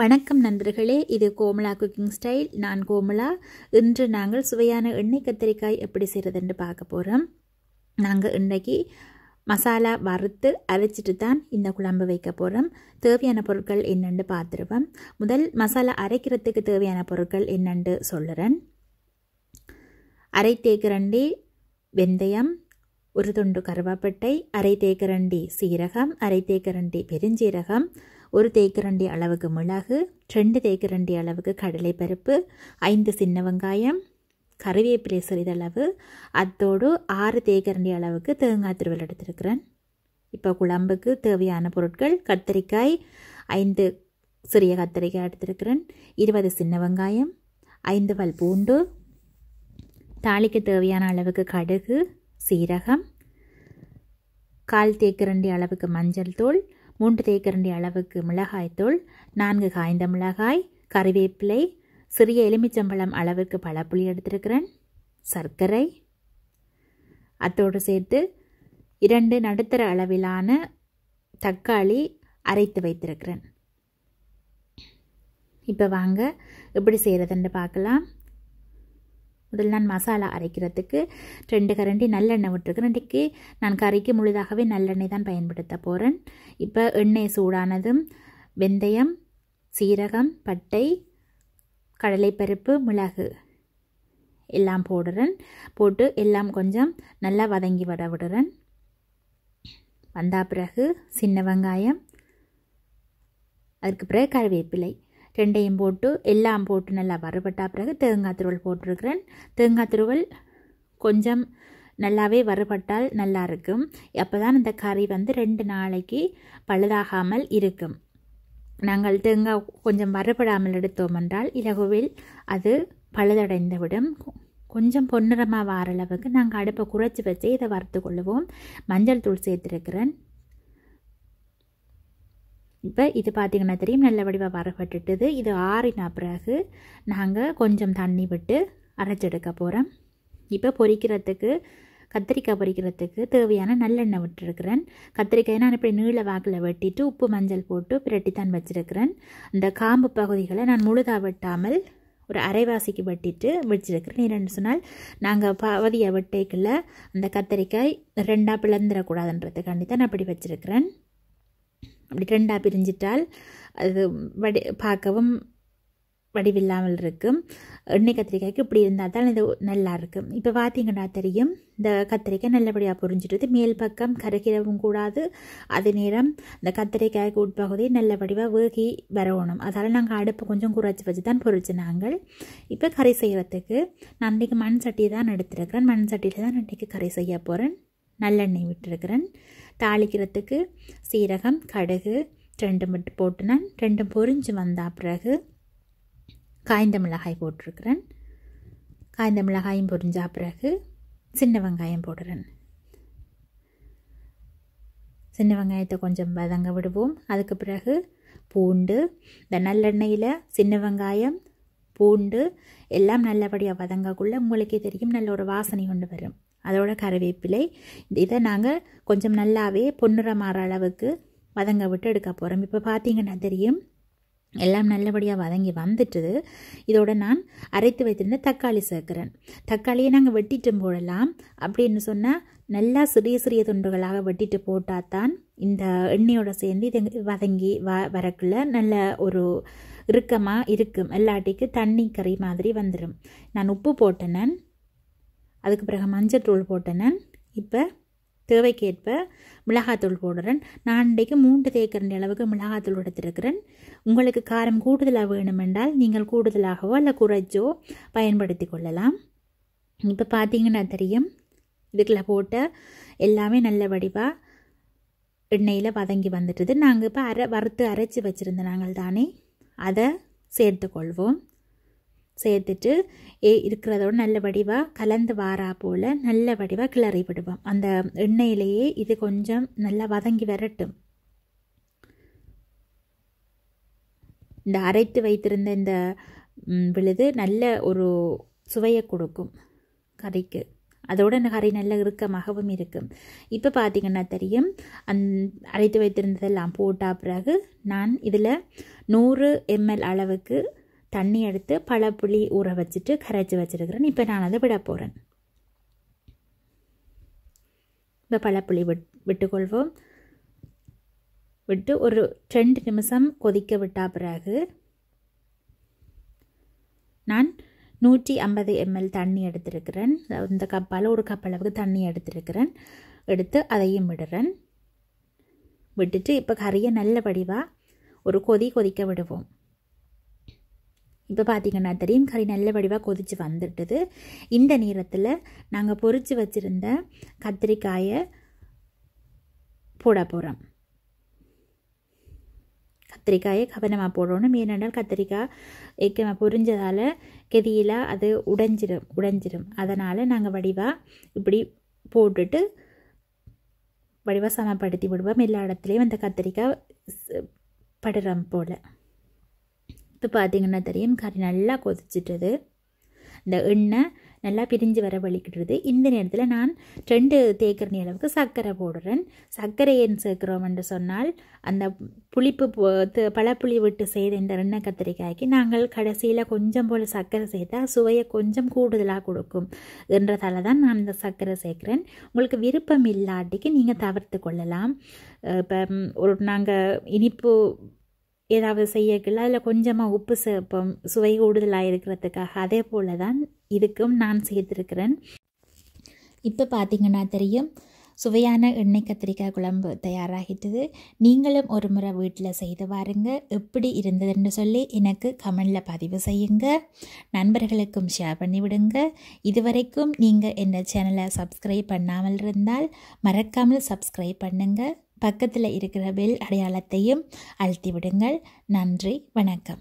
வணக்கம் நண்பர்களே இது கோமலா குக்கிங் ஸ்டைல் நான் கோமலா இன்று நாங்கள் சுவையான எண்ணெய் கத்திரிக்காய் எப்படி செய்கிறதுன்னு பார்க்க போகிறோம் நாங்கள் இன்றைக்கி மசாலா வறுத்து அரைச்சிட்டு தான் இந்த குழம்பு வைக்க போகிறோம் தேவையான பொருட்கள் என்னென்னு பார்த்துருவோம் முதல் மசாலா அரைக்கிறதுக்கு தேவையான பொருட்கள் என்னென்று சொல்லுறேன் அரை தேக்கரண்டி வெந்தயம் ஒரு துண்டு கருவாப்பட்டை அரை தேக்கரண்டி சீரகம் அரை தேக்கரண்டி பெருஞ்சீரகம் ஒரு தேக்கரண்டி அளவுக்கு மிளகு ரெண்டு தேக்கரண்டி அளவுக்கு கடலை பருப்பு ஐந்து சின்ன வெங்காயம் கருவேப்பிலை சிறிதளவு அத்தோடு ஆறு தேக்கரண்டி அளவுக்கு தேங்காய் திருவல் எடுத்திருக்கிறேன் இப்போ குழம்புக்கு தேவையான பொருட்கள் கத்திரிக்காய் ஐந்து சிறிய கத்திரிக்காய் எடுத்திருக்கிறேன் இருபது சின்ன வெங்காயம் ஐந்து பல் பூண்டு தாளிக்கு தேவையான அளவுக்கு கடுகு சீரகம் கால் தேக்கரண்டி அளவுக்கு மஞ்சள் தூள் மூன்று தேக்கரண்டி அளவுக்கு மிளகாய்த்தூள் நான்கு காய்ந்த மிளகாய் கறிவேப்பிலை சிறிய எலுமிச்சம்பழம் அளவுக்கு பழப்புளி எடுத்திருக்கிறேன் சர்க்கரை அத்தோடு சேர்த்து இரண்டு நடுத்தர அளவிலான தக்காளி அரைத்து வைத்திருக்கிறேன் இப்போ வாங்க எப்படி செய்கிறதுன்னு பார்க்கலாம் முதல்ல நான் மசாலா அரைக்கிறதுக்கு ரெண்டு கரண்டி நல்லெண்ணெய் விட்டுருக்கேன் இன்றைக்கு நான் கறிக்கு முழுதாகவே நல்லெண்ணெய் தான் பயன்படுத்த போகிறேன் இப்போ எண்ணெய் சூடானதும் வெந்தயம் சீரகம் பட்டை கடலைப்பருப்பு மிளகு எல்லாம் போடுறேன் போட்டு எல்லாம் கொஞ்சம் நல்லா வதங்கி வர விடுறேன் வந்தா பிறகு சின்ன வெங்காயம் அதுக்கு பிறகு கருவேப்பிலை ரெண்டையும் போட்டு எல்லாம் போட்டு நல்லா வறுபட்டா பிறகு தேங்காய் துருவல் போட்டிருக்கிறேன் தேங்காய் துருவல் கொஞ்சம் நல்லாவே வறுபட்டால் நல்லா இருக்கும் அப்போ தான் இந்த கறி வந்து ரெண்டு நாளைக்கு பழுதாகாமல் இருக்கும் நாங்கள் தேங்காய் கொஞ்சம் வறுபடாமல் எடுத்தோம் என்றால் இலகுவில் அது பழுதடைந்துவிடும் கொஞ்சம் பொன்னிறமாக வார அளவுக்கு நாங்கள் அடுப்பை குறைச்சி வச்சு இதை வறுத்து கொள்ளுவோம் மஞ்சள் தூள் சேர்த்துருக்கிறேன் இப்போ இது பார்த்திங்கன்னா தெரியும் நல்ல வடிவாக வரப்பட்டுட்டுது இது ஆறின பிறகு நாங்கள் கொஞ்சம் தண்ணி விட்டு அரைச்செடுக்க போகிறோம் இப்போ பொறிக்கிறதுக்கு கத்திரிக்காய் பொறிக்கிறதுக்கு தேவையான நல்லெண்ணெய் விட்டுருக்கிறேன் கத்திரிக்காய் நான் இப்படி நீள வாக்கில் வெட்டிட்டு உப்பு மஞ்சள் போட்டு பிரட்டி தான் வச்சுருக்கிறேன் இந்த காம்பு பகுதிகளை நான் முழுதாக வெட்டாமல் ஒரு அரைவாசிக்கு வெட்டிட்டு வச்சிருக்கிறேன் இரண்டு சொன்னால் நாங்கள் பவதியை வெட்டைக்குள்ளே அந்த கத்திரிக்காய் ரெண்டாக பிளந்துடக்கூடாதுன்றதுக்காண்டி தான் அப்படி வச்சுருக்கிறேன் அப்படி ரெண்டாக பிரிஞ்சிட்டால் அது வடி பார்க்கவும் வடிவில்லாமல் இருக்கும் எண்ணெய் கத்திரிக்காய்க்கு இப்படி இருந்தால் தான் இது நல்லாயிருக்கும் இப்போ பார்த்தீங்கன்னா தெரியும் இந்த கத்திரிக்காய் நல்லபடியாக புரிஞ்சிடுது மேல் பக்கம் கரைக்கிறவும் கூடாது அதே நேரம் இந்த கத்திரிக்காய்க்கு உட்பகுதி நல்லபடியாக வேகி வரணும் அதால் நாங்கள் அடுப்பு கொஞ்சம் குறைச்சி வச்சு தான் பொறிச்சு நாங்கள் இப்போ கறி செய்கிறதுக்கு நான் அன்றைக்கி மண் சட்டியை தான் எடுத்துருக்கிறேன் மண் சட்டியில் தான் அன்றைக்கி கறி செய்ய போகிறேன் நல்லெண்ணெய் விட்டுருக்கிறேன் தாளிக்கிறதுக்கு சீரகம் கடுகு ரெண்டு மட்டும் போட்டுனேன் ரெண்டும் பொரிஞ்சு வந்த பிறகு காய்ந்த மிளகாய் போட்டிருக்கிறேன் காய்ந்த மிளகாயும் பொறிஞ்சா பிறகு சின்ன வெங்காயம் போடுறேன் சின்ன வெங்காயத்தை கொஞ்சம் வதங்க விடுவோம் அதுக்கு பிறகு பூண்டு இந்த நல்லெண்ணெயில் சின்ன வெங்காயம் பூண்டு எல்லாம் நல்லபடியாக வதங்கக்குள்ளே உங்களுக்கே தெரியும் நல்ல ஒரு வாசனை கொண்டு வரும் அதோட கருவேப்பிலை இதை நாங்கள் கொஞ்சம் நல்லாவே மாற அளவுக்கு வதங்க விட்டு எடுக்க போகிறோம் இப்போ பார்த்தீங்கன்னா தெரியும் எல்லாம் நல்லபடியாக வதங்கி வந்துட்டுது இதோட நான் அரைத்து வைத்திருந்த தக்காளி சேர்க்குறேன் தக்காளியை நாங்கள் வெட்டிட்டும் போடலாம் அப்படின்னு சொன்னால் நல்லா சிறிய சிறிய துண்டுகளாக வெட்டிட்டு போட்டால் தான் இந்த எண்ணெயோட சேர்ந்து இது வதங்கி வ வரக்குள்ள நல்ல ஒரு இறுக்கமாக இருக்கும் எல்லாட்டிக்கு தண்ணி கறி மாதிரி வந்துடும் நான் உப்பு போட்டேனேன் அதுக்கு பிறகு மஞ்சள் தூள் போட்டேனேன் இப்போ தேவைக்கேற்ப மிளகாத்தூள் போடுறேன் நான் இன்றைக்கு மூன்று தேக்கரண்டி அளவுக்கு மிளகாத்தூள் எடுத்துருக்கிறேன் உங்களுக்கு காரம் கூடுதலாக வேணுமென்றால் நீங்கள் கூடுதலாகவோ இல்லை குறைச்சோ பயன்படுத்தி கொள்ளலாம் இப்போ பார்த்தீங்கன்னா தெரியும் இதுக்குள்ள போட்ட எல்லாமே நல்ல வடிவாக எண்ணெயில் வதங்கி வந்துட்டுது நாங்கள் இப்போ அரை வறுத்து அரைச்சி வச்சுருந்த நாங்கள் தானே அதை சேர்த்துக்கொள்வோம் சேர்த்துட்டு ஏ இருக்கிறதோட நல்ல வடிவாக கலந்து வாரா போல் நல்ல வடிவாக கிளறி விடுவோம் அந்த எண்ணெயிலேயே இது கொஞ்சம் நல்லா வதங்கி வரட்டும் இந்த அரைத்து வைத்திருந்த இந்த விழுது நல்ல ஒரு சுவையை கொடுக்கும் கறிக்கு அதோட அந்த கறி நல்ல இறுக்கமாகவும் இருக்கும் இப்போ பார்த்திங்கன்னா தெரியும் அந் அரைத்து வைத்திருந்ததெல்லாம் போட்டால் பிறகு நான் இதில் நூறு எம்எல் அளவுக்கு தண்ணி எடுத்து பல புளி ஊற வச்சுட்டு கரைச்சி வச்சுருக்கிறேன் இப்போ நான் அதை விட போகிறேன் இந்த பழப்புளி விட் விட்டுக்கொள்வோம் விட்டு ஒரு ரெண்டு நிமிஷம் கொதிக்க விட்டா பிறகு நான் நூற்றி ஐம்பது எம்எல் தண்ணி எடுத்திருக்கிறேன் இந்த கப்பால் ஒரு கப் அளவுக்கு தண்ணி எடுத்திருக்கிறேன் எடுத்து அதையும் விடுறேன் விட்டுட்டு இப்போ கறியை நல்ல வடிவாக ஒரு கொதி கொதிக்க விடுவோம் இப்போ பார்த்தீங்கன்னா தெரியும் கறி நல்ல வடிவாக கொதித்து வந்துட்டுது இந்த நேரத்தில் நாங்கள் பொறிச்சு வச்சுருந்த கத்திரிக்காயை போட போகிறோம் கத்திரிக்காயை கவனமாக போடணும் ஏனென்றால் கத்திரிக்காய் ஏற்கனவே பொரிஞ்சதால் கெதியில் அது உடைஞ்சிடும் உடைஞ்சிடும் அதனால் நாங்கள் வடிவாக இப்படி போட்டுட்டு வடிவாக சமப்படுத்தி விடுவோம் எல்லா இடத்துலையும் அந்த கத்திரிக்காய் படுறோம் போல் இப்போ பார்த்திங்கன்னா தெரியும் கறி நல்லா கொதிச்சுட்டுது இந்த எண்ணெய் நல்லா பிரிஞ்சு வர வலிக்கிட்டுருது இந்த நேரத்தில் நான் ரெண்டு தேக்கரணி அளவுக்கு சர்க்கரை போடுறேன் சர்க்கரை ஏன் சேர்க்குறோம் என்று சொன்னால் அந்த புளிப்பு பழப்புளி விட்டு செய்த இந்த எண்ணெய் கத்திரிக்காய்க்கு நாங்கள் கடைசியில் கொஞ்சம் போல் சர்க்கரை சேர்த்தால் சுவையை கொஞ்சம் கூடுதலாக கொடுக்கும் என்றதால தான் நான் இந்த சர்க்கரை சேர்க்குறேன் உங்களுக்கு விருப்பம் இல்லாட்டிக்கு நீங்கள் தவிர்த்து கொள்ளலாம் இப்போ ஒரு நாங்கள் இனிப்பு ஏதாவது செய்யக்குள்ள அதில் கொஞ்சமாக உப்பு சேர்ப்போம் சுவை கூடுதலாக இருக்கிறதுக்காக அதே போல் தான் இதுக்கும் நான் சேர்த்துருக்கிறேன் இப்போ பார்த்தீங்கன்னா தெரியும் சுவையான எண்ணெய் கத்திரிக்காய் குழம்பு தயாராகிட்டது நீங்களும் ஒரு முறை வீட்டில் செய்து பாருங்கள் எப்படி இருந்ததுன்னு சொல்லி எனக்கு கமெண்டில் பதிவு செய்யுங்க நண்பர்களுக்கும் ஷேர் பண்ணிவிடுங்க இதுவரைக்கும் நீங்கள் என்ன சேனலை சப்ஸ்கிரைப் பண்ணாமல் இருந்தால் மறக்காமல் சப்ஸ்கிரைப் பண்ணுங்கள் பக்கத்தில் இருக்கிற பெல் அடையாளத்தையும் விடுங்கள் நன்றி வணக்கம்